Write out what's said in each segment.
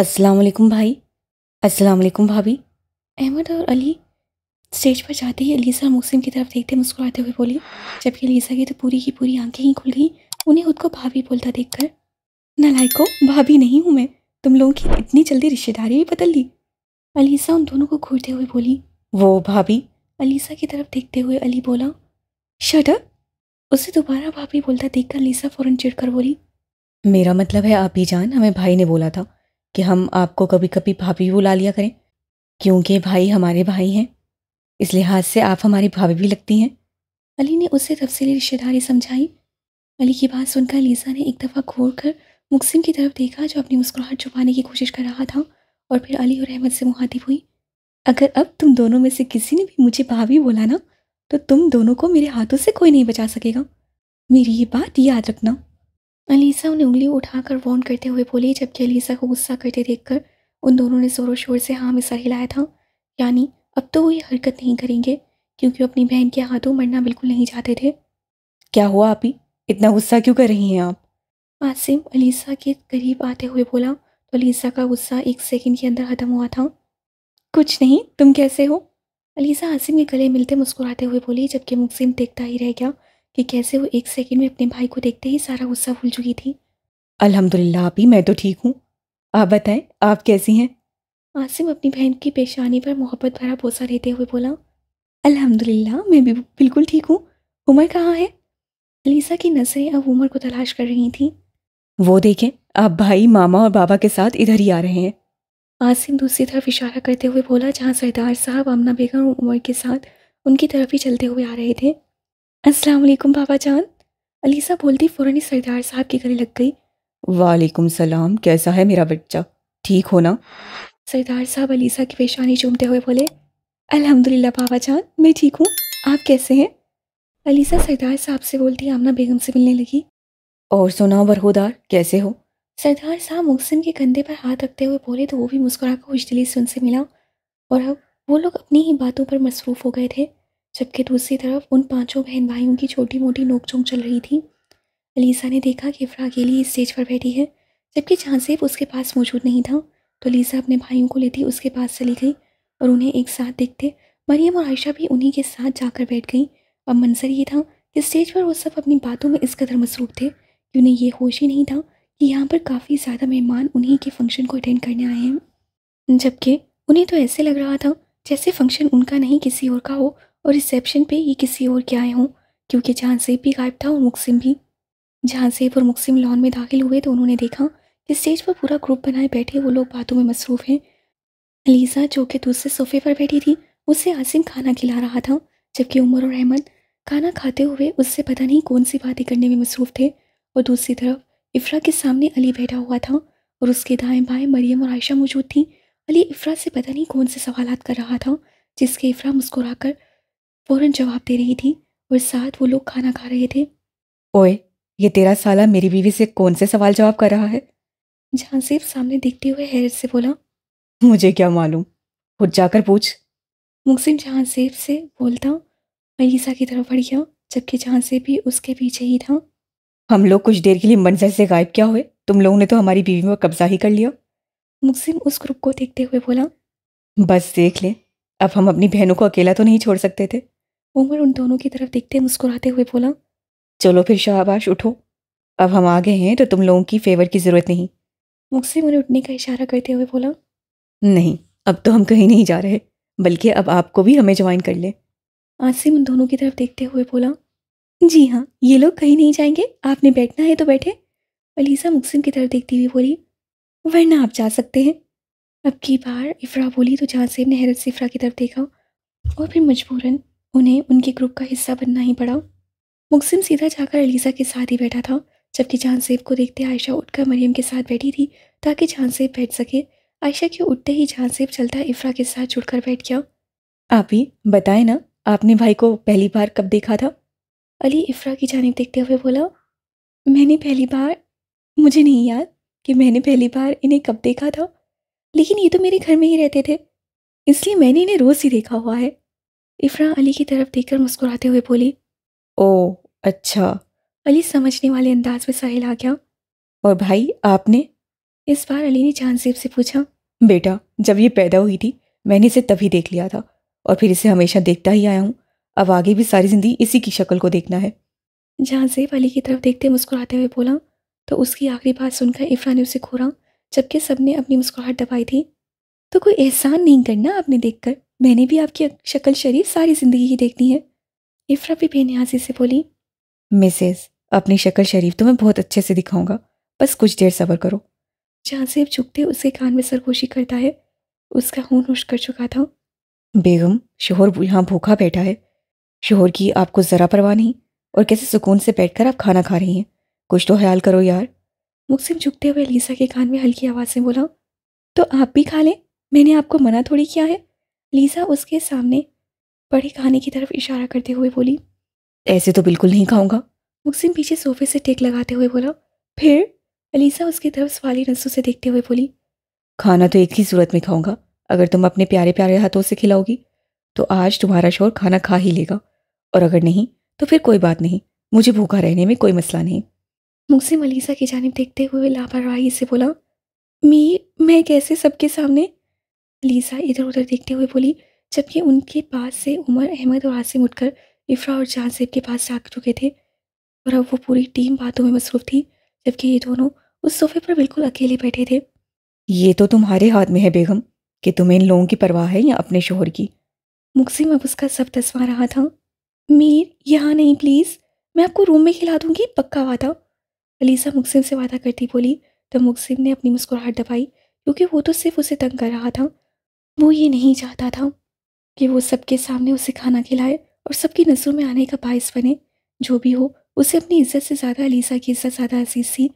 अस्सलाम वालेकुम भाई अस्सलाम वालेकुम भाभी अहमद और अली स्टेज पर जाते ही अलीसा मुस्लिम की तरफ देखते मुस्कुराते हुए बोली जबकि अलीसा की तो पूरी की पूरी आंखें ही खुल गई उन्हें खुद को भाभी बोलता देखकर नलायको भाभी नहीं हूँ मैं तुम लोगों की इतनी जल्दी रिश्तेदारी भी बदल ली अलीसा उन दोनों को घूरते हुए बोली वो भाभी अलीसा की तरफ देखते हुए अली बोला शटअप उसे दोबारा भाभी बोलता देखकर अलीसा फ़ौरन चिड़कर बोली मेरा मतलब है आप ही जान हमें भाई ने बोला था कि हम आपको कभी कभी भाभी बुला लिया करें क्योंकि भाई हमारे भाई हैं इस लिहाज से आप हमारी भाभी भी लगती हैं अली ने उसे तफसली रिश्तेदारी समझाई अली की बात सुनकर लीसा ने एक दफ़ा घूर कर मुकसिम की तरफ देखा जो अपनी मुस्कुराहट छुपाने की कोशिश कर रहा था और फिर अली और अहमद से मुहातिब हुई अगर अब तुम दोनों में से किसी ने भी मुझे भाभी बोला ना तो तुम दोनों को मेरे हाथों से कोई नहीं बचा सकेगा मेरी ये बात याद रखना अलीसा उन्हें उंगली उठाकर वॉन करते हुए बोली जबकि अलीसा को गुस्सा करते देखकर उन दोनों ने ज़ोरों शोर से हाँ में सर हिलाया था यानी अब तो वो ये हरकत नहीं करेंगे क्योंकि वो अपनी बहन के हाथों मरना बिल्कुल नहीं चाहते थे क्या हुआ आपी इतना गुस्सा क्यों कर रही हैं आप आसिम अलीसा के करीब आते हुए बोला तो अलीसा का गुस्सा एक सेकंड के अंदर ख़त्म हुआ था कुछ नहीं तुम कैसे हो अलीसा आसिम के गले मिलते मुस्कुराते हुए बोली जबकि मुकसिम देखता ही रह गया कि कैसे वो एक सेकंड में अपने भाई को देखते ही सारा गुस्सा भूल चुकी थी अल्हम्दुलिल्लाह अभी मैं तो ठीक हूँ आप बताएं आप कैसी हैं आसिम अपनी बहन की पेशानी पर मोहब्बत भरा बोसा लेते हुए बोला अल्हम्दुलिल्लाह मैं भी बिल्कुल ठीक हूँ उमर कहाँ है अलीसा की नज़रें अब उमर को तलाश कर रही थीं वो देखें आप भाई मामा और बाबा के साथ इधर ही आ रहे हैं आसिम दूसरी तरफ इशारा करते हुए बोला जहाँ सरदार साहब अमना बेगम उमर के साथ उनकी तरफ ही चलते हुए आ रहे थे असलकुम बाबा जान अलीसा बोलती फ़ौरन ही सरदार साहब के गले लग गई वालेकुम सलाम कैसा है मेरा बच्चा ठीक हो ना सरदार साहब अलीसा की पेशानी चूमते हुए बोले अल्हम्दुलिल्लाह बाबा जान मैं ठीक हूँ आप कैसे हैं अलीसा सरदार साहब से बोलती आमना बेगम से मिलने लगी और सुनाओ बरहोदार कैसे हो सरदार साहब मुहसिन के कंधे पर हाथ रखते हुए बोले तो वो भी मुस्कुरा कर खुश दिली से उनसे मिला और अब वो लोग अपनी ही बातों पर मसरूफ़ हो गए थे जबकि दूसरी तरफ उन पांचों बहन भाइयों की छोटी मोटी नोकझोंक चल रही थी अलीसा ने देखा कि इफ्रा अकेली स्टेज पर बैठी है जबकि जहाँसेब उसके पास मौजूद नहीं था तो लीसा अपने भाइयों को लेती उसके पास चली गई और उन्हें एक साथ देखते मरियम और आयशा भी उन्हीं के साथ जाकर बैठ गई अब मंजर ये था कि स्टेज पर वो सब अपनी बातों में इस कदर मसरूफ थे कि उन्हें ये होश ही नहीं था कि यहाँ पर काफ़ी ज़्यादा मेहमान उन्हीं के फंक्शन को अटेंड करने आए हैं जबकि उन्हें तो ऐसे लग रहा था जैसे फंक्शन उनका नहीं किसी और का हो और रिसेप्शन पे ये किसी और के आए हों क्योंकि जहानसेब भी गायब था और मुकसिम भी जहानसेब और मुकसिम लॉन में दाखिल हुए तो उन्होंने देखा कि स्टेज पर पूरा ग्रुप बनाए बैठे वो लोग बातों में मसरूफ़ हैं लीज़ा जो कि दूसरे सोफे पर बैठी थी उससे आसिम खाना खिला रहा था जबकि उमर और अहमद खाना खाते हुए उससे पता नहीं कौन सी बातें करने में मसरूफ़ थे और दूसरी तरफ इफ्रा के सामने अली बैठा हुआ था और उसके दाएं बाएं मरियम और आयशा मौजूद थीं अली इफ्रा से पता नहीं कौन से सवाल कर रहा था जिसके इफ्रा मुस्कुराकर फ़ौरन जवाब दे रही थी और साथ वो लोग खाना खा रहे थे ओए ये तेरा साला मेरी बीवी से कौन से सवाल जवाब कर रहा है झांसी सामने देखते हुए हैरत से बोला मुझे क्या मालूम खुद जाकर पूछ मुहसिन सेब से बोलता मलीसा की तरफ बढ़ गया जबकि जहांसेब भी उसके पीछे ही था हम लोग कुछ देर के लिए मंजर से गायब क्या हुए तुम लोगों ने तो हमारी बीवी पर कब्जा ही कर लिया मुकसिम उस ग्रुप को देखते हुए बोला बस देख ले अब हम अपनी बहनों को अकेला तो नहीं छोड़ सकते थे उमर उन दोनों की तरफ देखते मुस्कुराते हुए बोला चलो फिर शाहबाश उठो अब हम आ गए हैं तो तुम लोगों की फेवर की ज़रूरत नहीं मुकसिम उन्हें उठने का इशारा करते हुए बोला नहीं अब तो हम कहीं नहीं जा रहे बल्कि अब आपको भी हमें ज्वाइन कर ले आसिम उन दोनों की तरफ देखते हुए बोला जी हाँ ये लोग कहीं नहीं जाएंगे आपने बैठना है तो बैठे अलीसा मुकसिम की तरफ देखती हुई बोली वरना आप जा सकते हैं अब की बार इफ्रा बोली तो जहाँ से हैरत से इफ्रा की तरफ देखा और फिर मजबूरन उन्हें उनके ग्रुप का हिस्सा बनना ही पड़ा मुकसिम सीधा जाकर अलीज़ा के साथ ही बैठा था जबकि सेब को देखते आयशा उठकर मरियम के साथ बैठी थी ताकि सेब बैठ सके आयशा के उठते ही सेब चलता इफ्रा के साथ जुड़कर बैठ गया आप ही बताए ना आपने भाई को पहली बार कब देखा था अली इफ्रा की जानब देखते हुए बोला मैंने पहली बार मुझे नहीं याद कि मैंने पहली बार इन्हें कब देखा था लेकिन ये तो मेरे घर में ही रहते थे इसलिए मैंने इन्हें रोज़ ही देखा हुआ है इफ्रा अली की तरफ देखकर मुस्कुराते हुए बोली ओ अच्छा अली समझने वाले अंदाज में साहिल आ गया और भाई आपने इस बार अली ने जानसेब से पूछा बेटा जब ये पैदा हुई थी मैंने इसे तभी देख लिया था और फिर इसे हमेशा देखता ही आया हूँ अब आगे भी सारी ज़िंदगी इसी की शक्ल को देखना है सेब अली की तरफ देखते मुस्कुराते हुए बोला तो उसकी आखिरी बात सुनकर इफ्रा ने उसे खोरा जबकि सबने अपनी मुस्कुराहट दबाई थी तो कोई एहसान नहीं करना आपने देखकर मैंने भी आपकी शक्ल शरीफ सारी ज़िंदगी ही देखनी है इफ्रा भी बेनियाजी से बोली मिसेस अपनी शक्ल शरीफ तो मैं बहुत अच्छे से दिखाऊंगा बस कुछ देर सबर करो जहाँसेब झुकते उसके कान में सरगोशी करता है उसका खून उश कर चुका था बेगम शोहर यहाँ भूखा बैठा है शोहर की आपको ज़रा परवाह नहीं और कैसे सुकून से बैठकर आप खाना खा रही हैं कुछ तो ख्याल करो यार मुकसिम झुकते हुए लीसा के कान में हल्की आवाज़ से बोला तो आप भी खा लें मैंने आपको मना थोड़ी किया है लीसा उसके सामने पड़े खाने की तरफ इशारा करते हुए बोली ऐसे तो बिल्कुल नहीं खाऊंगा मुक्सिम पीछे सोफे से टेक लगाते हुए बोला फिर अलीसा उसकी तरफ सवाली नसों से देखते हुए बोली खाना तो एक ही सूरत में खाऊंगा अगर तुम अपने प्यारे प्यारे हाथों से खिलाओगी तो आज तुम्हारा शोर खाना खा ही लेगा और अगर नहीं तो फिर कोई बात नहीं मुझे भूखा रहने में कोई मसला नहीं मुक्सिम अलीसा की जानब देखते हुए लापरवाही से बोला मी मैं कैसे सबके सामने लीसा इधर उधर देखते हुए बोली जबकि उनके पास से उमर अहमद और आसिम उठकर इफ्रा और जानसेब के पास जा चुके थे और अब वो पूरी टीम बातों में मसरूफ़ थी जबकि ये दोनों उस सोफे पर बिल्कुल अकेले बैठे थे ये तो तुम्हारे हाथ में है बेगम कि तुम्हें इन लोगों की परवाह है या अपने शोहर की मुकसिम अब उसका सब तसवा रहा था मीर यहाँ नहीं प्लीज़ मैं आपको रूम में खिला दूंगी पक्का वादा अलीसा मुकसिम से वादा करती बोली तब मुकसिम ने अपनी मुस्कुराहट दबाई क्योंकि वो तो सिर्फ उसे तंग कर रहा था वो ये नहीं चाहता था कि वो सबके सामने उसे खाना खिलाए और सबकी नज़रों में आने का बायस बने जो भी हो उसे अपनी इज्जत से ज़्यादा अलीसा की इज्जत ज़्यादा अजीज थी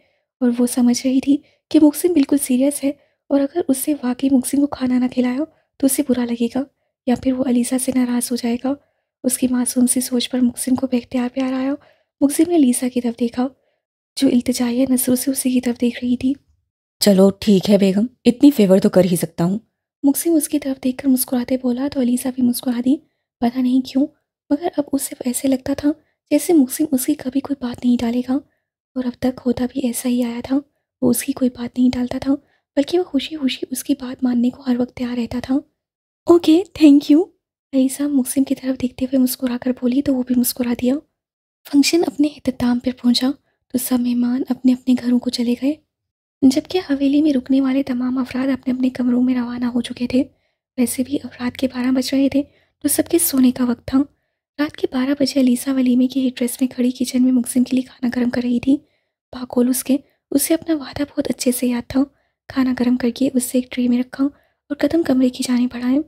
और वो समझ रही थी कि मुकसिम बिल्कुल सीरियस है और अगर उससे वाकई मुकसिम को खाना ना खिलाया तो उसे बुरा लगेगा या फिर वो अलीसा से नाराज़ हो जाएगा उसकी मासूम सी सोच पर मुकसिम को बेख्तियार प्यार आया मुकसिम ने अलीसा की तरफ देखा जो इल्तजाइया नजरों से उसी की तरफ देख रही थी चलो ठीक है बेगम इतनी फेवर तो कर ही सकता हूँ मुक्सिम उसकी तरफ देखकर मुस्कुराते बोला तो अलीसा भी मुस्कुरा दी पता नहीं क्यों मगर अब उसे ऐसे लगता था जैसे मुखसिम उसकी कभी कोई बात नहीं डालेगा और अब तक होता भी ऐसा ही आया था वो उसकी कोई बात नहीं डालता था बल्कि वो खुशी खुशी उसकी बात मानने को हर वक्त तैयार रहता था okay thank you Alisa Mukhsim की तरफ देखते हुए मुस्कुरा कर बोली तो वो भी मुस्कुरा दिया फंक्शन अपने अहतमाम पर पहुंचा तो सब मेहमान अपने अपने घरों को चले गए जबकि हवेली में रुकने वाले तमाम अफराद अपने अपने कमरों में रवाना हो चुके थे वैसे भी अफराद के बारह बज रहे थे तो सबके सोने का वक्त था रात के बारह बजे अलीसा वलीमे की एक ड्रेस में खड़ी किचन में मुकसिम के लिए खाना गर्म कर रही थी पाकोल उसके उसे अपना वादा बहुत अच्छे से याद था खाना गर्म करके उससे एक ट्रे में रखा और कदम कमरे की जाने बढ़ाए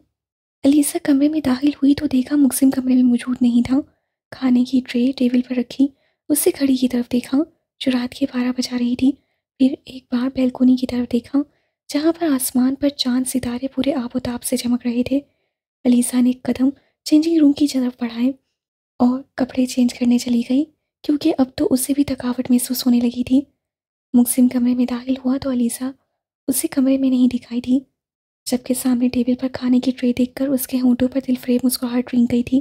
अलीसा कमरे में दाखिल हुई तो देखा मुकसिम कमरे में मौजूद नहीं था खाने की ट्रे टेबल पर रखी उससे खड़ी की तरफ देखा जो रात के बारह बजा रही थी फिर एक बार बैलकोनी की तरफ देखा जहाँ पर आसमान पर चांद सितारे पूरे आबोताब से चमक रहे थे अलीसा ने कदम चेंजिंग रूम की तरफ बढ़ाए और कपड़े चेंज करने चली गई क्योंकि अब तो उसे भी थकावट महसूस होने लगी थी मुकसिम कमरे में दाखिल हुआ तो अलीसा उसे कमरे में नहीं दिखाई थी जबकि सामने टेबल पर खाने की ट्रे देखकर उसके होंठों पर दिलफ्रेब मुस्कुराहट रिंग गई थी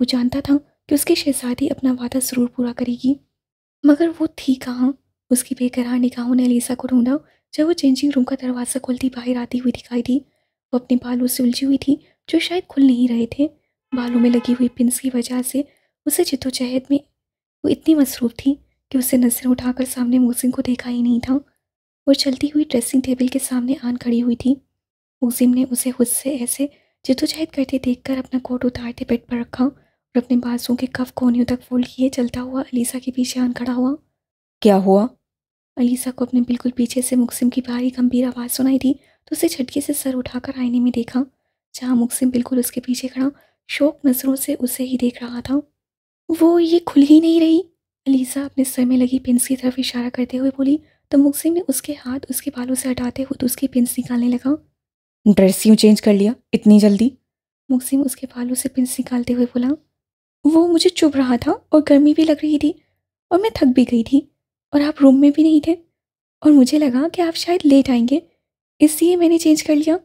वो जानता था कि उसकी शहजादी अपना वादा ज़रूर पूरा करेगी मगर वो थी कहाँ उसकी बेकरार निगाहों ने अलीसा को ढूंढा जब वो चेंजिंग रूम का दरवाज़ा खोलती बाहर आती हुई दिखाई दी वो अपने बालों से उलझी हुई थी जो शायद खुल नहीं रहे थे बालों में लगी हुई पिंस की वजह से उसे जद्दोजहद में वो इतनी मसरूफ़ थी कि उसे नज़र उठाकर सामने मोहसिन को देखा ही नहीं था वो चलती हुई ड्रेसिंग टेबल के सामने आन खड़ी हुई थी मोहसिन ने उसे खुद से ऐसे जद्दोजहद करते देखकर अपना कोट उतारते बेड पर रखा और अपने बाजुओं के कफ कोनियों तक फोल्ड किए चलता हुआ अलीसा के पीछे आन खड़ा हुआ क्या हुआ अलीसा को अपने बिल्कुल पीछे से मुकसिम की भारी गंभीर आवाज़ सुनाई दी तो उसे झटके से सर उठाकर आईने में देखा जहाँ मुकसिम बिल्कुल उसके पीछे खड़ा शोक नज़रों से उसे ही देख रहा था वो ये खुल ही नहीं रही अलीसा अपने सर में लगी पिंस की तरफ इशारा करते हुए बोली तो मुकसिम ने उसके हाथ उसके बालों से हटाते हुए उसकी पिंस निकालने लगा ड्रेस यूँ चेंज कर लिया इतनी जल्दी मुकसिम उसके बालों से पिंस निकालते हुए बोला वो मुझे चुभ रहा था और गर्मी भी लग रही थी और मैं थक भी गई थी और आप रूम में भी नहीं थे और मुझे लगा कि आप शायद लेट आएंगे इसलिए मैंने चेंज कर लिया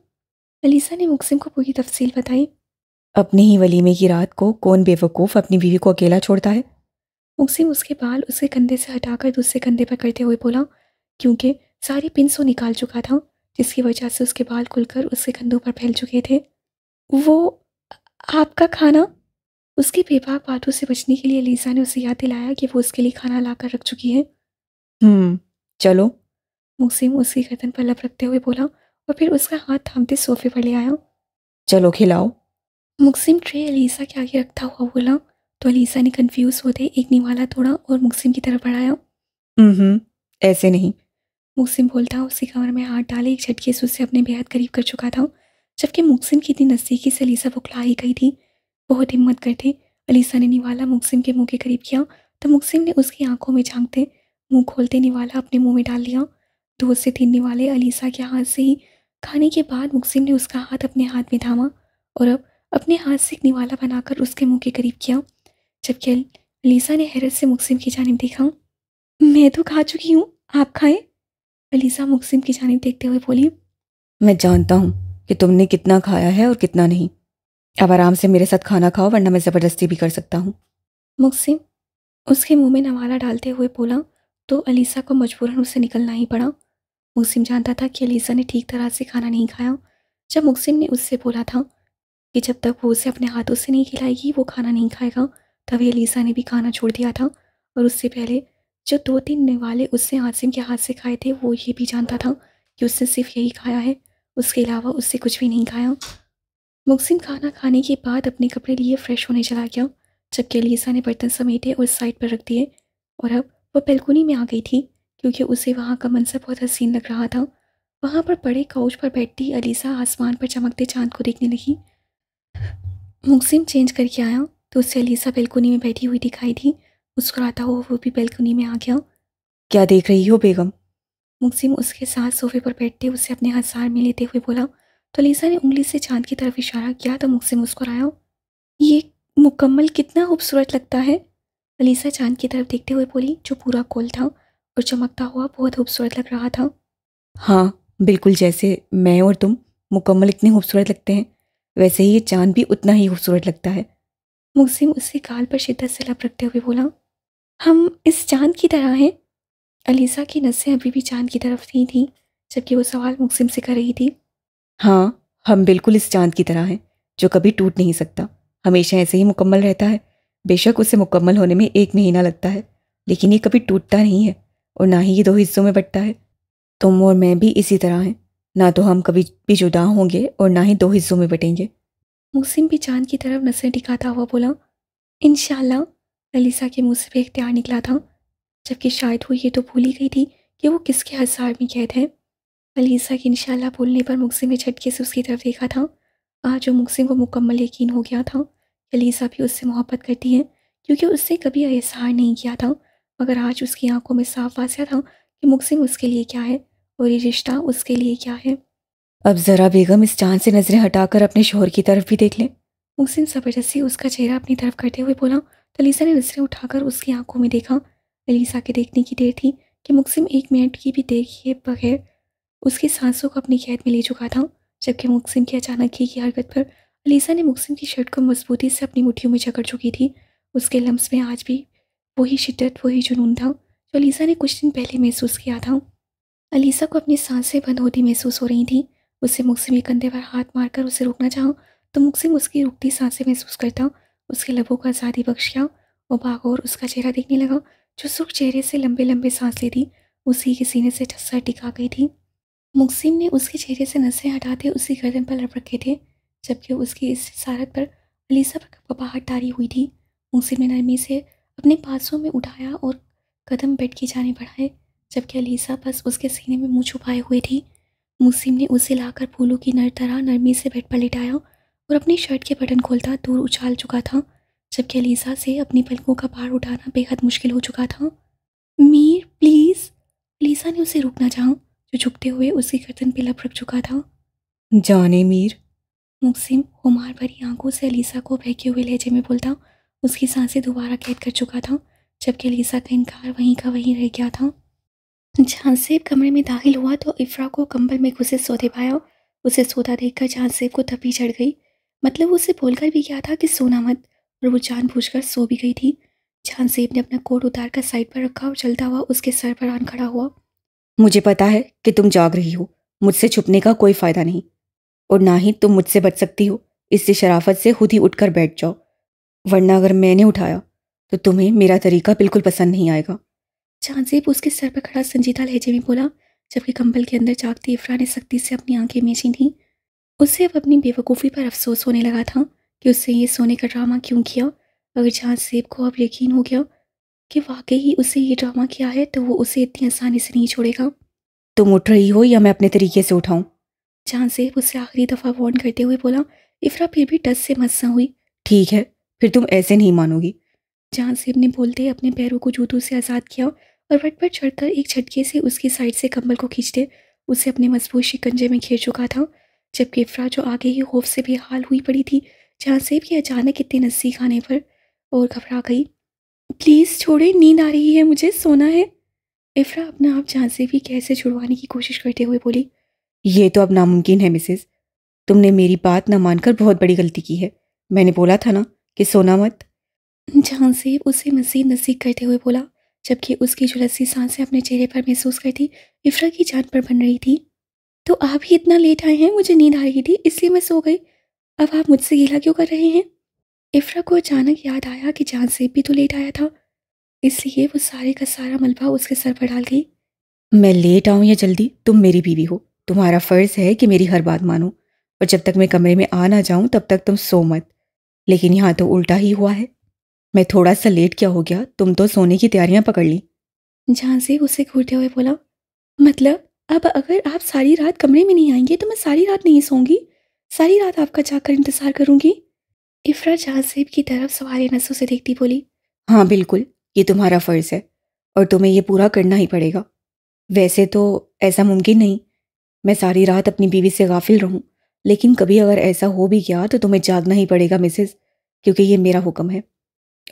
अलीसा ने मुकसिम को पूरी तफसील बताई अपने ही वलीमे की रात को कौन बेवकूफ़ अपनी बीवी को अकेला छोड़ता है मुकसिम उसके बाल उसके कंधे से हटाकर दूसरे कंधे पर करते हुए बोला क्योंकि सारी पिंस वो तो निकाल चुका था जिसकी वजह से उसके बाल खुलकर उसके कंधों पर फैल चुके थे वो आपका खाना उसकी बेबाक बातों से बचने के लिए अलीसा ने उसे याद दिलाया कि वो उसके लिए खाना ला रख चुकी है हम्म चलो। मोहसिन उसकी गर्दन पर लपकते हुए बोला और फिर उसका हाथ थामते सोफे पर ले आया। चलो खिलाओ। मुकसिम ट्रे अलीसा के आगे रखता हुआ बोला तो अलीसा ने कंफ्यूज होते एक निवाला तोड़ा और मुकसिम की तरफ बढ़ाया। हम्म, ऐसे नहीं। मुकसिम बोलता उसी कमर में हाथ डाले एक झटके से उसे अपने बेहद करीब कर चुका था जबकि मुकसिम की इतनी नज़दीकी से अलीसा बुखला ही गई थी। बहुत हिम्मत करते अलीसा ने निवाला मुकसिम के मुँह के करीब किया तो मुकसिम ने उसकी आंखों में झांकते मुंह खोलते निवाला अपने मुंह में डाल लिया दो से तीन निवाले अलीसा के हाथ से ही खाने के बाद मुकसिम ने उसका हाथ अपने हाथ में थामा और अब अपने हाथ से एक निवाला बनाकर उसके मुंह के करीब किया जबकि अलीसा ने हैरत से मुकसिम की जानब देखा मैं तो खा चुकी हूँ आप खाएं अलीसा मुकसिम की जानब देखते हुए बोली मैं जानता हूँ कि तुमने कितना खाया है और कितना नहीं अब आराम से मेरे साथ खाना खाओ वरना मैं ज़बरदस्ती भी कर सकता हूँ मुकसिम उसके मुंह में नवाला डालते हुए बोला तो अलीसा को मजबूरन उसे निकलना ही पड़ा मुकसिम जानता था कि अलीसा ने ठीक तरह से खाना नहीं खाया जब मुकसिम ने उससे बोला था कि जब तक वो उसे अपने हाथों से नहीं खिलाएगी वो खाना नहीं खाएगा तभी अलीसा ने भी खाना छोड़ दिया था और उससे पहले जो दो तीन निवाले उसने आसिम के हाथ से खाए थे वो ये भी जानता था कि उसने सिर्फ यही खाया है उसके अलावा उससे कुछ भी नहीं खाया मुकसिम खाना खाने के बाद अपने कपड़े लिए फ़्रेश होने चला गया जबकि अलीसा ने बर्तन समेटे और साइड पर रख दिए और अब वह बेलकुनी में आ गई थी क्योंकि उसे वहाँ का मंसर बहुत हसीन लग रहा था वहाँ पर पड़े काउच पर बैठती अलीसा आसमान पर चमकते चांद को देखने लगी मुकसिम चेंज करके आया तो उससे अलीसा बेलकुनी में बैठी हुई दिखाई उसको मुस्कुराता हुआ वो भी बेलकुनी में आ गया क्या देख रही हो बेगम मुकसिम उसके साथ सोफे पर बैठते उसे अपने हसार में लेते हुए बोला तो अलीसा ने उंगली से चांद की तरफ इशारा किया तो उसको मुस्कुराया ये मुकम्मल कितना खूबसूरत लगता है अलीसा चांद की तरफ देखते हुए बोली जो पूरा गोल था और चमकता हुआ बहुत खूबसूरत लग रहा था हाँ बिल्कुल जैसे मैं और तुम मुकम्मल इतने खूबसूरत लगते हैं वैसे ही ये चांद भी उतना ही खूबसूरत लगता है मुगसिम उसके काल पर शिद्दत से लब रखते हुए बोला हम इस चांद की तरह हैं अलीसा की नसें अभी भी चांद की तरफ नहीं थी जबकि वो सवाल मुगसिम से कर रही थी हाँ हम बिल्कुल इस चांद की तरह हैं जो कभी टूट नहीं सकता हमेशा ऐसे ही मुकम्मल रहता है बेशक उसे मुकम्मल होने में एक महीना लगता है लेकिन ये कभी टूटता नहीं है और ना ही ये दो हिस्सों में बटता है तुम और मैं भी इसी तरह हैं ना तो हम कभी भी जुदा होंगे और ना ही दो हिस्सों में बटेंगे मुस्लिम भी चांद की तरफ नजर टिकाता हुआ बोला इन अलीसा के मुँह से भी इख्तियार निकला था जबकि शायद वो ये तो भूल ही गई थी कि वो किसके हजार में कैद है अलीसा के इनशाला बोलने पर मुकसिम ने झटके से उसकी तरफ देखा था आज वो मुकसिम को मुकम्मल यकीन हो गया था एलिसा भी उससे मोहब्बत करती है क्योंकि उससे कभी एहसार नहीं किया था मगर आज उसकी आंखों में साफ वाजिया था कि मुकसिम उसके लिए क्या है और ये रिश्ता उसके लिए क्या है अब ज़रा बेगम इस चांद से नज़रें हटाकर अपने शोहर की तरफ भी देख लें मुकसिम ज़बरदस्ती उसका चेहरा अपनी तरफ करते हुए बोला तो अलीसा ने नज़रें उठाकर उसकी आंखों में देखा अलीसा के देखने की देर थी कि मुकसिम एक मिनट की भी देर किए बगैर उसकी सांसों को अपनी कैद में ले चुका था जबकि मुकसिम की अचानक की हरकत पर अलीसा ने मुकसिम की शर्ट को मजबूती से अपनी मुठियों में जकड़ चुकी थी उसके लम्स में आज भी वही शिद्दत वही जुनून था जो अलीसा ने कुछ दिन पहले महसूस किया था अलीसा को अपनी सांसें बंद होती महसूस हो रही थी उससे मुकसिम के कंधे पर हाथ मारकर उसे रोकना चाहो तो मुकसिम उसकी रुकती सांसें महसूस करता उसके लबों को आज़ादी बख्श गया और बागौर उसका चेहरा देखने लगा जो सुख चेहरे से लंबे लंबे सांस लेती उसी के सीने से टस्सर टिका गई थी मुकसिम ने उसके चेहरे से नसें हटाते उसी गर्दन पर लपक रखे थे जबकि उसकी इस शरारत पर अलीसा पर कपाहट तारी हुई थी मुंसिल ने नरमी से अपने पासों में उठाया और कदम बैठ के जाने बढ़ाए जबकि अलीसा बस उसके सीने में मुँह छुपाए हुए थी मुसीम ने उसे लाकर फूलों की नर तरह नरमी से बेड पर लिटाया और अपनी शर्ट के बटन खोलता दूर उछाल चुका था जबकि अलीसा से अपनी पलकों का पार उठाना बेहद मुश्किल हो चुका था मीर प्लीज़ अलीसा ने उसे रोकना चाहा जो झुकते हुए उसकी गर्दन पे लप रख चुका था जाने मीर मुकसिम उमार भरी आंखों से अलीसा को बहके हुए लहजे में बोलता उसकी सांसें दोबारा कैद कर चुका था जबकि अलीसा का इनकार वहीं का वहीं रह गया था जहानसेब कमरे में दाखिल हुआ तो इफ्रा को कंबल में घुसे सोते पाया उसे सोता देखकर जहानसेब को तपी चढ़ गई मतलब वो उसे बोलकर भी क्या था कि सोना मत और वो जान बूझ कर सो भी गई थी जहानसेब ने अपना कोट उतार कर साइड पर रखा और चलता हुआ उसके सर पर आन खड़ा हुआ मुझे पता है कि तुम जाग रही हो मुझसे छुपने का कोई फ़ायदा नहीं और ना ही तुम मुझसे बच सकती हो इससे शराफत से खुद ही उठकर बैठ जाओ वरना अगर मैंने उठाया तो तुम्हें मेरा तरीका बिल्कुल पसंद नहीं आएगा चांदजेब उसके सर पर खड़ा संजीदा लहजे में बोला जबकि कंबल के अंदर चाकती इफ्रा ने सख्ती से अपनी आंखें मीची थीं उससे अब अपनी बेवकूफ़ी पर अफसोस होने लगा था कि उससे ये सोने का ड्रामा क्यों किया अगर चांदसेब को अब यकीन हो गया कि वाकई ही उसे ये ड्रामा किया है तो वो उसे इतनी आसानी से नहीं छोड़ेगा तुम उठ रही हो या मैं अपने तरीके से उठाऊँ जहाँ से उससे आखिरी दफ़ा वॉर्न करते हुए बोला इफ्रा फिर भी टस से मस्सा हुई ठीक है फिर तुम ऐसे नहीं मानोगी जहाँ सेब ने बोलते अपने पैरों को जूतों से आज़ाद किया और वट वटपट चढ़कर एक झटके से उसकी साइड से कंबल को खींचते उसे अपने मजबूत शिकंजे में घेर चुका था जबकि इफ्रा जो आगे ही खौफ से बेहाल हुई पड़ी थी जहाँ सेब के अचानक इतने नज़दीक आने पर और घबरा गई प्लीज़ छोड़े नींद आ रही है मुझे सोना है इफ्रा अपना आप जहाँ से भी कैसे छुड़वाने की कोशिश करते हुए बोली ये तो अब नामुमकिन है मिसेस तुमने मेरी बात ना मानकर बहुत बड़ी गलती की है मैंने बोला था ना कि सोना मत जहाँ से उसे मजीद नजदीक करते हुए बोला जबकि उसकी जुलसी सांसें अपने चेहरे पर महसूस करती इफ्रा की जान पर बन रही थी तो आप ही इतना लेट आए हैं मुझे नींद आ रही थी इसलिए मैं सो गई अब आप मुझसे गीला क्यों कर रहे हैं इफ्रा को अचानक याद आया कि जान से भी तो लेट आया था इसलिए वो सारे का सारा मलबा उसके सर पर डाल गई मैं लेट आऊँ या जल्दी तुम मेरी बीवी हो तुम्हारा फ़र्ज़ है कि मेरी हर बात मानो और जब तक मैं कमरे में आ ना जाऊं तब तक तुम सो मत लेकिन यहाँ तो उल्टा ही हुआ है मैं थोड़ा सा लेट क्या हो गया तुम तो सोने की तैयारियां पकड़ ली झांसी उसे घूरते हुए बोला मतलब अब अगर आप सारी रात कमरे में नहीं आएंगे तो मैं सारी रात नहीं सोंगी सारी रात आपका जाकर इंतज़ार करूंगी इफ्रा जहाँसेब की तरफ सवाल नसों से देखती बोली हाँ बिल्कुल ये तुम्हारा फ़र्ज़ है और तुम्हें यह पूरा करना ही पड़ेगा वैसे तो ऐसा मुमकिन नहीं मैं सारी रात अपनी बीवी से गाफिल रहूं लेकिन कभी अगर ऐसा हो भी गया तो तुम्हें जागना ही पड़ेगा मिसेस क्योंकि ये मेरा हुक्म है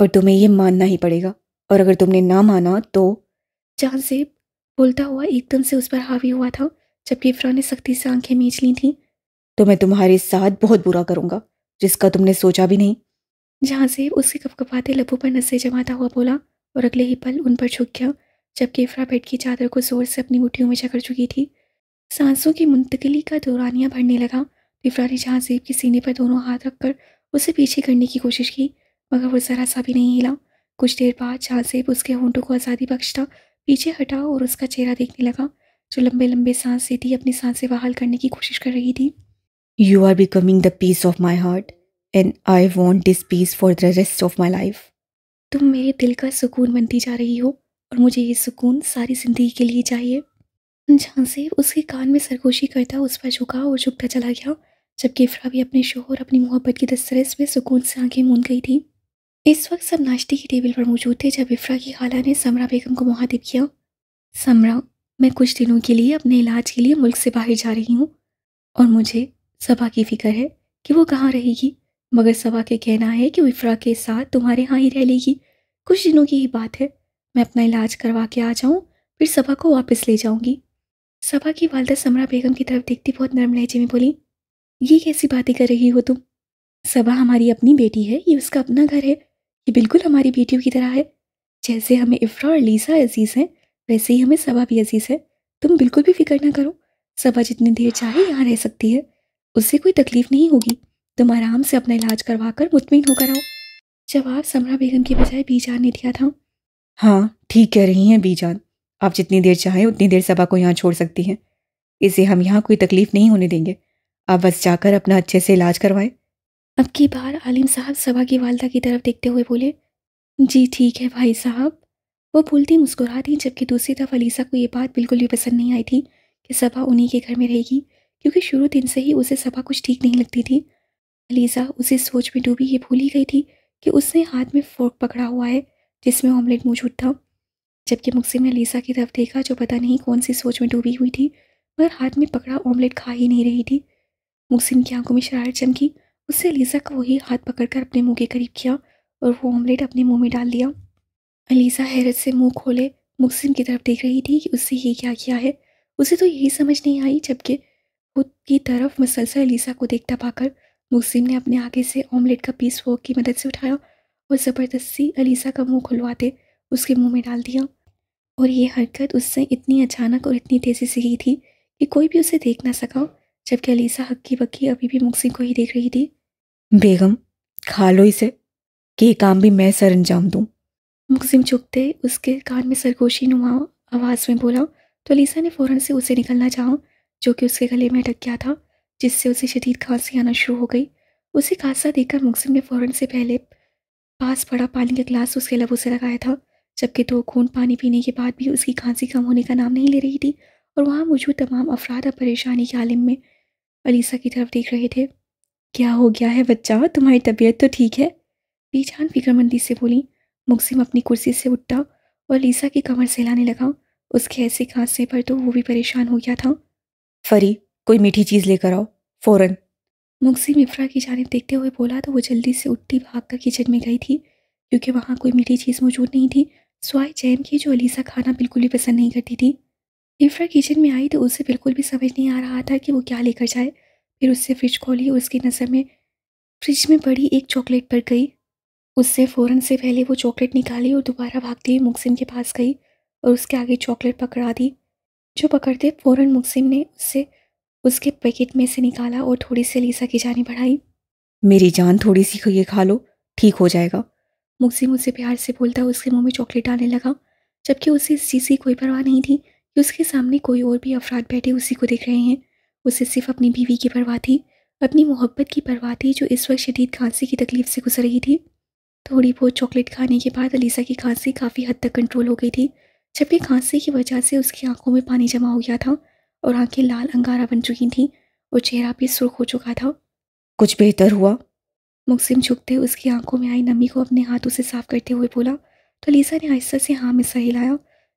और तुम्हें यह मानना ही पड़ेगा और अगर तुमने ना माना तो से बोलता हुआ एकदम से उस पर हावी हुआ था जबकि इफ्रा ने सख्ती से आंखें मींच ली थी तो मैं तुम्हारे साथ बहुत बुरा करूंगा जिसका तुमने सोचा भी नहीं जहाँ से उसके कपकपाते लबों पर नशे जमाता हुआ बोला और अगले ही पल उन पर झुक गया जबकि इफ्रा बेड की चादर को जोर से अपनी मुठियों में जकड़ चुकी थी सांसों की मुंतकली का दौरानिया भरने लगा जहाँ जहाँजेब के सीने पर दोनों हाथ रखकर उसे पीछे करने की कोशिश की मगर वो ज़रा सा भी नहीं हिला कुछ देर बाद जहाँजेब उसके होंठों को आज़ादी बख्शता पीछे हटा और उसका चेहरा देखने लगा जो लंबे लंबे सांस से थी अपनी सांसें बहाल करने की कोशिश कर रही थी you are becoming the piece of my heart and I want this piece for the rest of my life तुम मेरे दिल का सुकून बनती जा रही हो और मुझे ये सुकून सारी ज़िंदगी के लिए चाहिए जहाँ से उसके कान में सरगोशी करता उस पर झुका और झुकता चला गया जबकि इफ्रा भी अपने शोहर अपनी मोहब्बत की दस्तरस में सुकून से आंखें मूंद गई थी इस वक्त सब नाश्ते की टेबल पर मौजूद थे जब इफ्रा की खाला ने समरा बेगम को मुहातिब किया समरा मैं कुछ दिनों के लिए अपने इलाज के लिए मुल्क से बाहर जा रही हूँ और मुझे सभा की फ़िक्र है कि वो कहाँ रहेगी मगर सभा के कहना है कि इफ्रा के साथ तुम्हारे यहाँ ही रह लेगी कुछ दिनों की ही बात है मैं अपना इलाज करवा के आ जाऊँ फिर सभा को वापस ले जाऊँगी सभा की वालदा समरा बेगम की तरफ देखती बहुत नरम लहजे में बोली ये कैसी बातें कर रही हो तुम सभा हमारी अपनी बेटी है ये उसका अपना घर है ये बिल्कुल हमारी बेटियों की तरह है जैसे हमें इफ्रा और लीसा अजीज़ हैं वैसे ही हमें सभा भी अजीज़ है तुम बिल्कुल भी फिक्र ना करो सभा जितनी देर चाहे यहाँ रह सकती है उससे कोई तकलीफ नहीं होगी तुम आराम से अपना इलाज करवा कर मुतमिन होकर आओ जवाब समरा बेगम के बजाय बीजान ने दिया था हाँ ठीक कह रही हैं बीजान आप जितनी देर चाहें उतनी देर सबा को यहाँ छोड़ सकती हैं इसे हम यहाँ कोई तकलीफ नहीं होने देंगे आप बस जाकर अपना अच्छे से इलाज करवाएं अब की बार आलिम साहब सबा की वालदा की तरफ देखते हुए बोले जी ठीक है भाई साहब वो बोलती मुस्कुरा दी जबकि दूसरी तरफ अलीसा को ये बात बिल्कुल भी पसंद नहीं आई थी कि सबा उन्हीं के घर में रहेगी क्योंकि शुरू दिन से ही उसे सबा कुछ ठीक नहीं लगती थी अलीसा उसे सोच में डूबी ये भूल ही गई थी कि उसने हाथ में फोर्क पकड़ा हुआ है जिसमें ऑमलेट मौजूद था जबकि मुक्सिम ने लीसा की तरफ देखा जो पता नहीं कौन सी सोच में डूबी हुई थी मगर हाथ में पकड़ा ऑमलेट खा ही नहीं रही थी मुक्सिम की आंखों में शरारत चमकी उससे लीसा को वही हाथ पकड़कर अपने मुंह के करीब किया और वो ऑमलेट अपने मुंह में डाल दिया अलीसा हैरत से मुंह खोले मुक्सिम की तरफ देख रही थी कि उससे ये क्या किया है उसे तो यही समझ नहीं आई जबकि खुद की तरफ मसलसल अलीसा को देखता पाकर मुक्सिम ने अपने आगे से ऑमलेट का पीस वो की मदद से उठाया और ज़बरदस्ती अलीसा का मुंह खुलवाते उसके मुंह में डाल दिया और ये हरकत उससे इतनी अचानक और इतनी तेज़ी से की थी कि कोई भी उसे देख ना सका जबकि अलीसा हक्की बक्की अभी भी मुक्सी को ही देख रही थी बेगम खा लो इसे कि ये काम भी मैं सर अंजाम दूँ मुकसिम चुपते उसके कान में सरगोशी नुमा आवाज़ में बोला तो अलीसा ने फ़ौरन से उसे निकलना चाहा जो कि उसके गले में अटक गया था जिससे उसे शदीद खांसी आना शुरू हो गई उसे खांसा देखकर मुकसिम ने फ़ौरन से पहले पास पड़ा पानी का गिलास उसके लबों से लगाया था जबकि दो तो खून पानी पीने के बाद भी उसकी खांसी कम होने का नाम नहीं ले रही थी और वहाँ मौजूद तमाम अफराद अब परेशानी के आलम में अलीसा की तरफ देख रहे थे क्या हो गया है बच्चा तुम्हारी तबीयत तो ठीक है बेजान फिक्रमंदी से बोली मुगसिम अपनी कुर्सी से उठा और लीसा की कमर सहलाने लगा उसके ऐसे खांसने पर तो वो भी परेशान हो गया था फरी कोई मीठी चीज़ लेकर आओ फ़ौरन मुगसिम इफ्रा की जानब देखते हुए बोला तो वो जल्दी से उठती भाग कर किचन में गई थी क्योंकि वहाँ कोई मीठी चीज़ मौजूद नहीं थी स्वाय जैम की जो अलीसा खाना बिल्कुल भी पसंद नहीं करती थी इफ्रा किचन में आई तो उसे बिल्कुल भी समझ नहीं आ रहा था कि वो क्या लेकर जाए फिर उससे फ्रिज खोली और उसकी नज़र में फ्रिज में पड़ी एक चॉकलेट पर गई उससे फ़ौरन से पहले वो चॉकलेट निकाली और दोबारा भागते हुए मुकसिम के पास गई और उसके आगे चॉकलेट पकड़ा दी जो पकड़ते फ़ौर मुकसिम ने उससे उसके पैकेट में से निकाला और थोड़ी सी अलीसा की जानी बढ़ाई मेरी जान थोड़ी सी ये खा लो ठीक हो जाएगा मुक्सी मुझसे प्यार से बोलता उसके मुंह में चॉकलेट डालने लगा जबकि उसे इस चीज़ की कोई परवाह नहीं थी कि उसके सामने कोई और भी अफराद बैठे उसी को देख रहे हैं उसे सिर्फ अपनी बीवी की परवाह थी अपनी मोहब्बत की परवाह थी जो इस वक्त शदीद खांसी की तकलीफ से गुजर रही थी थोड़ी बहुत चॉकलेट खाने के बाद अलीसा की खांसी काफ़ी हद तक कंट्रोल हो गई थी जबकि खांसी की वजह से उसकी आंखों में पानी जमा हो गया था और आंखें लाल अंगारा बन चुकी थीं और चेहरा भी सुर्ख हो चुका था कुछ बेहतर हुआ मुकसिम झुकते हुए उसकी आंखों में आई नमी को अपने हाथों से साफ करते हुए बोला तो लीसा ने आहिस्ता से हाँ में सही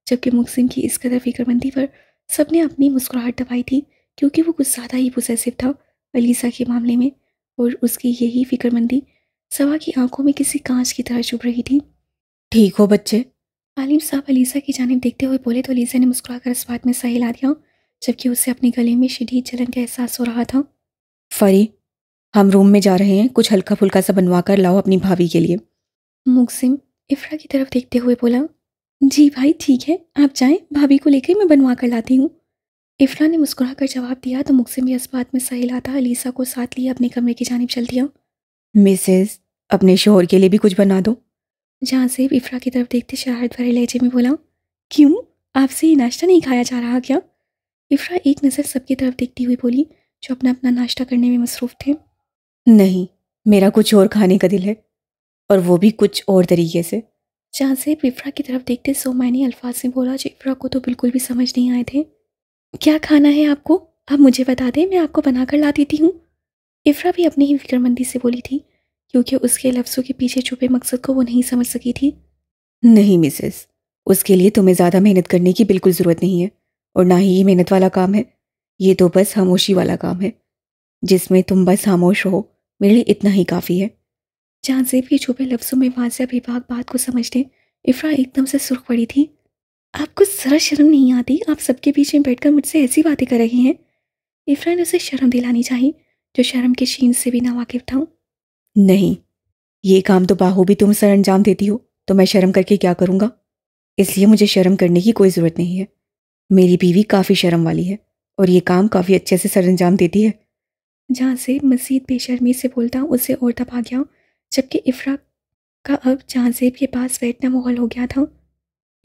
जबकि मुकसिम की इस कदर फिक्रमंदी पर सबने अपनी मुस्कुराहट दबाई थी क्योंकि वो कुछ ज़्यादा ही पोसेसिव था अलीसा के मामले में और उसकी यही फिक्रमंदी सवा की आंखों में किसी कांच की तरह चुभ रही थी ठीक हो बच्चे आलिम साहब अलीसा की जानब देखते हुए बोले तो अलीसा ने मुस्कुरा कर इस बात में सहिला दिया जबकि उसे अपने गले में शदीद जलन का एहसास हो रहा था फरी हम रूम में जा रहे हैं कुछ हल्का फुल्का सा बनवा कर लाओ अपनी भाभी के लिए मुगसिम इफ्रा की तरफ देखते हुए बोला जी भाई ठीक है आप जाएं भाभी को लेकर मैं बनवा कर लाती हूँ इफ्रा ने मुस्कुरा कर जवाब दिया तो मुगसिम भी इस बात में सहिलाता अलीसा को साथ लिए अपने कमरे की जानब चल दिया मिसेज अपने शोहर के लिए भी कुछ बना दो जहाँ से इफ्रा की तरफ देखते शरारत भरे लहजे में बोला क्यों आपसे ये नाश्ता नहीं खाया जा रहा क्या इफ्रा एक नज़र सबकी तरफ देखती हुई बोली जो अपना अपना नाश्ता करने में मसरूफ़ थे नहीं मेरा कुछ और खाने का दिल है और वो भी कुछ और तरीके से जहाँ से पिफरा की तरफ देखते सो मैंने अल्फाज में बोला जिफ्रा को तो बिल्कुल भी समझ नहीं आए थे क्या खाना है आपको आप मुझे बता दें मैं आपको बना कर ला देती हूँ इफ्रा भी अपनी ही फिक्रमंदी से बोली थी क्योंकि उसके लफ्ज़ों के पीछे छुपे मकसद को वो नहीं समझ सकी थी नहीं मिसेस उसके लिए तुम्हें ज़्यादा मेहनत करने की बिल्कुल ज़रूरत नहीं है और ना ही ये मेहनत वाला काम है ये तो बस खामोशी वाला काम है जिसमें तुम बस खामोश हो मेरे लिए इतना ही काफ़ी है जानजेब के छुपे लफ्ज़ों में वाजिया बाग बात को समझते इफ्रा एकदम से सुर्ख पड़ी थी आपको ज़रा शर्म नहीं आती आप सबके बीच में बैठकर मुझसे ऐसी बातें कर रही हैं इफ्रा ने उसे शर्म दिलानी चाहिए जो शर्म के शीन से भी ना वाकिफ था नहीं ये काम तो भी तुम सर अंजाम देती हो तो मैं शर्म करके क्या करूँगा इसलिए मुझे शर्म करने की कोई ज़रूरत नहीं है मेरी बीवी काफ़ी शर्म वाली है और ये काम काफ़ी अच्छे से सर अंजाम देती है जहाँ से मज़ीद बेशर्मी से बोलता उससे और दबा गया जबकि इफ्रा का अब जहाँजेब के पास बैठना माहौल हो गया था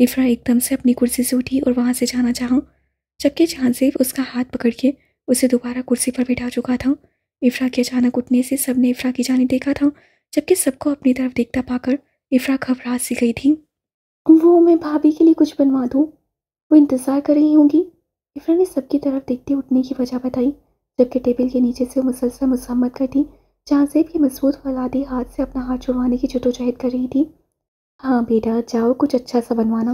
इफ्रा एकदम से अपनी कुर्सी से उठी और वहाँ से जाना चाह जबकि जहाँजेब उसका हाथ पकड़ के उसे दोबारा कुर्सी पर बैठा चुका था इफ्रा के अचानक उठने से सब ने इफ्रा की जाने देखा था जबकि सबको अपनी तरफ देखता पाकर इफ्रा घबरा सी गई थी वो मैं भाभी के लिए कुछ बनवा दूँ वो इंतज़ार कर रही होंगी इफ्रा ने सबकी तरफ देखते उठने की वजह बताई जबकि टेबल के नीचे से मुसलसल मसम्मत दी जहाँजेब की मजबूत फलादी हाथ से अपना हाथ छुड़वाने की जटोजहद कर रही थी हाँ बेटा जाओ कुछ अच्छा सा बनवाना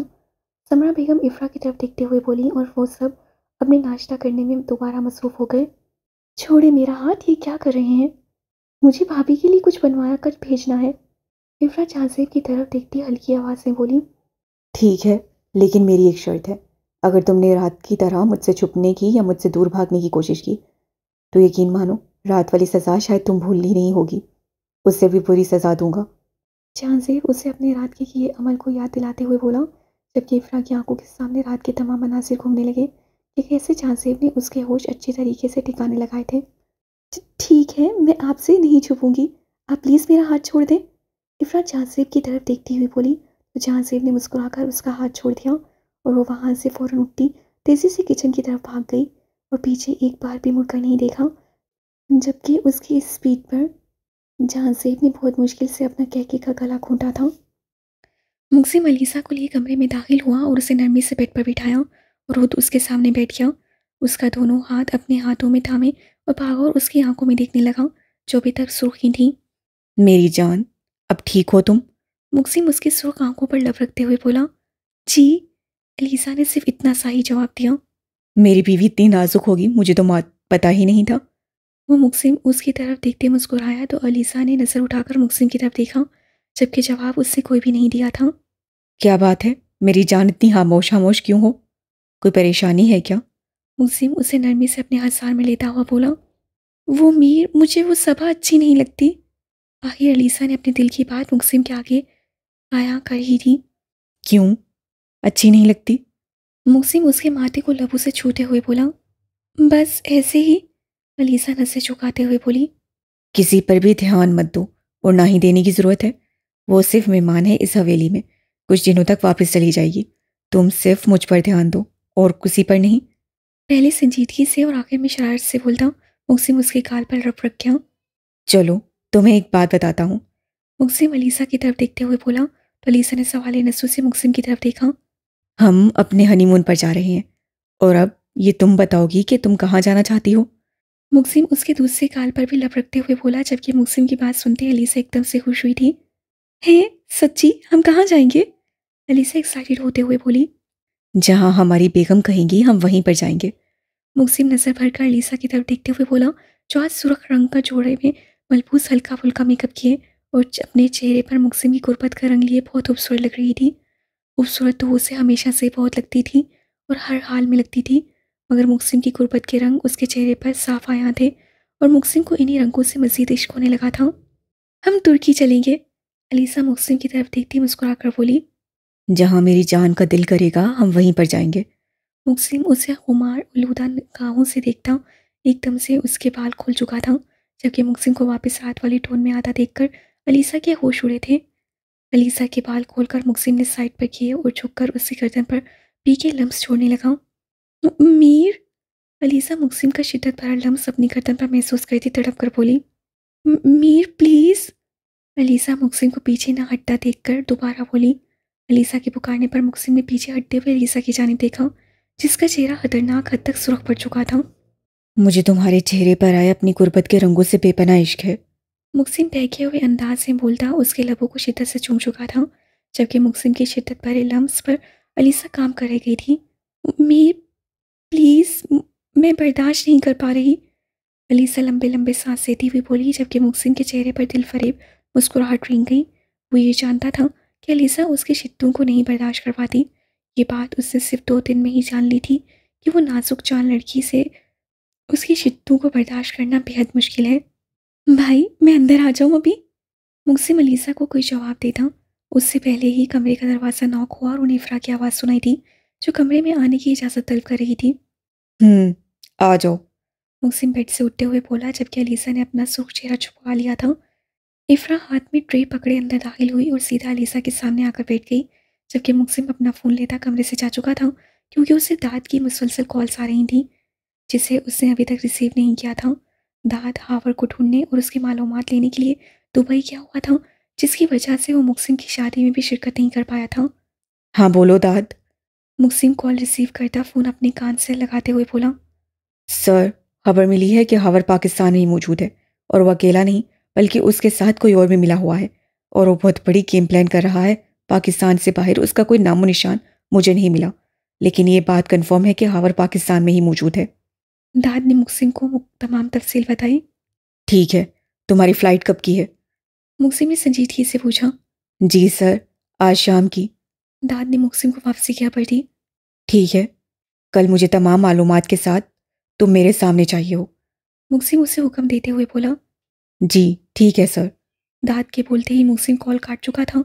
समरा बेगम इफ्रा की तरफ देखते हुए बोली और वो सब अपने नाश्ता करने में दोबारा मसरूफ़ हो गए छोड़े मेरा हाथ ये क्या कर रहे हैं मुझे भाभी के लिए कुछ बनवा कर भेजना है इफ्रा जहाँजेब की तरफ देखती हल्की आवाज़ में बोली ठीक है लेकिन मेरी एक शर्त है अगर तुमने रात की तरह मुझसे छुपने की या मुझसे दूर भागने की कोशिश की तो यकीन मानो रात वाली सज़ा शायद तुम भूलनी नहीं होगी उससे भी बुरी सज़ा दूंगा चांद से उसे अपने रात के किए अमल को याद दिलाते हुए बोला जबकि इफ्रा की आंखों के सामने रात के तमाम मनासिर घूमने लगे कि कैसे जानसेब ने उसके होश अच्छे तरीके से ठिकाने लगाए थे ठीक है मैं आपसे नहीं छुपूंगी आप प्लीज़ मेरा हाथ छोड़ दें इफ्रा जानसेब की तरफ देखती हुई बोली तो जानसेब ने मुस्कुराकर उसका हाथ छोड़ दिया और वो वहाँ से फ़ौरन उठती तेज़ी से किचन की तरफ भाग गई और पीछे एक बार भी मुड़कर नहीं देखा जबकि उसकी इस स्पीड पर जहाँ जहाँजेब ने बहुत मुश्किल से अपना कहके का गला खूंटा था मुगसिम मलिसा को लिए कमरे में दाखिल हुआ और उसे नरमी से बेड पर बिठाया और खुद उसके सामने बैठ गया उसका दोनों हाथ अपने हाथों में थामे और पागौर उसकी आंखों में देखने लगा जो अभी तक सुर्खी थी मेरी जान अब ठीक हो तुम मुगसिम उसकी सुर्ख आंखों पर लब रखते हुए बोला जी अलीसा ने सिर्फ इतना सा ही जवाब दिया मेरी बीवी इतनी नाजुक होगी मुझे तो मात पता ही नहीं था वो मुकसिम उसकी तरफ देखते मुस्कुराया तो अलीसा ने नज़र उठाकर मुकसिम की तरफ देखा जबकि जवाब उससे कोई भी नहीं दिया था क्या बात है मेरी जान इतनी खामोश खामोश क्यों हो कोई परेशानी है क्या मुकसिम उसे नरमी से अपने हाथ में लेता हुआ बोला वो मीर मुझे वो सभा अच्छी नहीं लगती आखिर अलीसा ने अपने दिल की बात मुकसिम के आगे आया कर ही थी क्यों अच्छी नहीं लगती मुसीम उसके माथे को लबू से छूते हुए बोला बस ऐसे ही अलीसा नजर चुकाते हुए बोली किसी पर भी ध्यान मत दो और ना ही देने की जरूरत है वो सिर्फ मेहमान है इस हवेली में कुछ दिनों तक वापस चली जाएगी तुम सिर्फ मुझ पर ध्यान दो और किसी पर नहीं पहले संजीदगी से और आखिर में शरारत से बोलता मुक्सिम उसके काल पर रब रख गया चलो तुम्हें एक बात बताता हूँ मुक्सिम अलीसा की तरफ देखते हुए बोला तो अलीसा ने सवाल नसू से मुक्सिम की तरफ देखा हम अपने हनीमून पर जा रहे हैं और अब ये तुम बताओगी कि तुम कहाँ जाना चाहती हो मुगसिम उसके दूसरे काल पर भी लपकते हुए बोला जबकि मुगसिम की बात सुनते अलीसा एकदम से खुश हुई थी है सच्ची हम कहाँ जाएंगे अलीसा एक्साइटेड होते हुए बोली जहाँ हमारी बेगम कहेंगी हम वहीं पर जाएंगे मुगसिम नज़र भर कर अलीसा की तरफ देखते हुए बोला जो आज सुरख रंग का जोड़े में मलबूस हल्का फुल्का मेकअप किए और अपने चेहरे पर मुगसिम की गुर्बत का रंग लिए बहुत खूबसूरत लग रही थी खूबसूरत तो उसे हमेशा से बहुत लगती थी और हर हाल में लगती थी मगर मुकसिम की गुर्बत के रंग उसके चेहरे पर साफ आया थे और मुकसिम को इन्हीं रंगों से मज़ीद इश्क होने लगा था हम तुर्की चलेंगे अलीसा मुकसिम की तरफ देखती मुस्कुरा कर बोली जहाँ मेरी जान का दिल करेगा हम वहीं पर जाएंगे मुकसिम उसे खुमार उलूदा गाहों से देखता एकदम से उसके बाल खुल चुका था जबकि मुकसिम को वापस रात वाली टोन में आता देखकर अलीसा के होश उड़े थे अलीसा के बाल खोलकर मुकसिम ने साइड पर किए और झुककर उसकी गर्दन पर पीके लम्स छोड़ने लगा मीर अलीसा मुकसिम का शिद्दत भरा लम्स अपनी गर्दन पर महसूस करती तड़प कर बोली मीर प्लीज़ अलीसा मुकसिम को पीछे ना हटता देख कर दोबारा बोली अलीसा के पुकारने पर मुकसिम ने पीछे हटते हुए अलीसा की जाने देखा जिसका चेहरा खतरनाक हद तक सुरख पड़ चुका था मुझे तुम्हारे चेहरे पर आए अपनी गुर्बत के रंगों से बेपना इश्क है मुकसिम बहके हुए अंदाज में बोलता उसके लबों को शिद्दत से चूम चुका था जबकि मुकसिम की शिद्दत भरे लम्स पर अलीसा काम कर गई थी मीर प्लीज़ मैं बर्दाश्त नहीं कर पा रही अलीसा लंबे लंबे सांस लेती हुई बोली जबकि मुकसिम के चेहरे पर दिल फरेब मुस्कुराहट रेंग गई वो ये जानता था कि अलीसा उसके शिद्दों को नहीं बर्दाश्त कर पाती ये बात उसने सिर्फ दो दिन में ही जान ली थी कि वो नाजुक जान लड़की से उसकी शिद्दों को बर्दाश्त करना बेहद मुश्किल है भाई मैं अंदर आ जाऊँ अभी मुझसे अलीसा को कोई जवाब देता उससे पहले ही कमरे का दरवाज़ा नॉक हुआ और उन्हें इफ्रा की आवाज़ सुनाई थी जो कमरे में आने की इजाज़त तलब कर रही थी हम्म, आ जाओ मुगसिम बेड से उठते हुए बोला जबकि अलीसा ने अपना सुख चेहरा छुपा लिया था इफ्रा हाथ में ट्रे पकड़े अंदर दाखिल हुई और सीधा अलीसा के सामने आकर बैठ गई जबकि मुगसिम अपना फ़ोन लेता कमरे से जा चुका था क्योंकि उसे दाद की मुसलसल कॉल्स आ रही थी जिसे उसने अभी तक रिसीव नहीं किया था दाद हावर को ढूंढने और उसकी मालूम लेने के लिए दुबई क्या हुआ था जिसकी वजह से वो मुकसिम की शादी में भी शिरकत नहीं कर पाया था हाँ बोलो दाद मुकसिम कॉल रिसीव करता फ़ोन अपने कान से लगाते हुए बोला सर खबर मिली है कि हावर पाकिस्तान में मौजूद है और वह अकेला नहीं बल्कि उसके साथ कोई और भी मिला हुआ है और वो बहुत बड़ी गेम प्लान कर रहा है पाकिस्तान से बाहर उसका कोई नामो निशान मुझे नहीं मिला लेकिन ये बात कन्फर्म है कि हावर पाकिस्तान में ही मौजूद है दाद ने मुकसिम को तमाम तफसील बताई ठीक है तुम्हारी फ़्लाइट कब की है मुकसिम ने संजीदगी से पूछा जी सर आज शाम की दाद ने मुकसिम को वापसी क्या पर ठीक है कल मुझे तमाम मालूम के साथ तुम मेरे सामने चाहिए हो मुकसिम उसे हुक्म देते हुए बोला जी ठीक है सर दाद के बोलते ही मुकसिम कॉल काट चुका था